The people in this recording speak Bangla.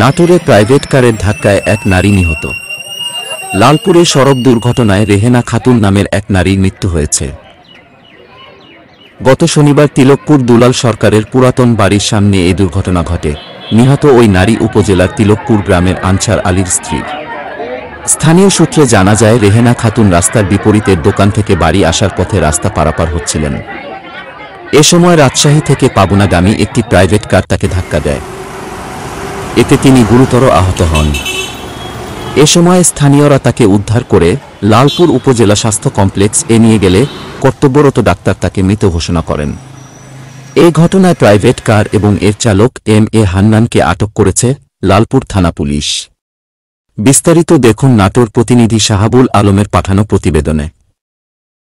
নাটোরে প্রাইভেট কারের ধাক্কায় এক নারী নিহত লালপুরে সড়ক দুর্ঘটনায় রেহেনা খাতুন নামের এক নারীর মৃত্যু হয়েছে গত শনিবার তিলকপুর দুলাল সরকারের পুরাতন বাড়ির সামনে এই দুর্ঘটনা ঘটে নিহত ওই নারী উপজেলার তিলকপুর গ্রামের আনসার আলীর স্ত্রী স্থানীয় সূত্রে জানা যায় রেহেনা খাতুন রাস্তার বিপরীতের দোকান থেকে বাড়ি আসার পথে রাস্তা পারাপার হচ্ছিলেন এ সময় রাজশাহী থেকে পাবনাগামী একটি প্রাইভেট কার তাকে ধাক্কা দেয় এতে তিনি গুরুতর আহত হন এ সময় স্থানীয়রা তাকে উদ্ধার করে লালপুর উপজেলা স্বাস্থ্য কমপ্লেক্স এ নিয়ে গেলে কর্তব্যরত ডাক্তার তাকে মৃত ঘোষণা করেন এ ঘটনায় প্রাইভেট কার এবং এর চালক এম এ হান্নানকে আটক করেছে লালপুর থানা পুলিশ বিস্তারিত দেখুন নাটোর প্রতিনিধি শাহাবুল আলমের পাঠানো প্রতিবেদনে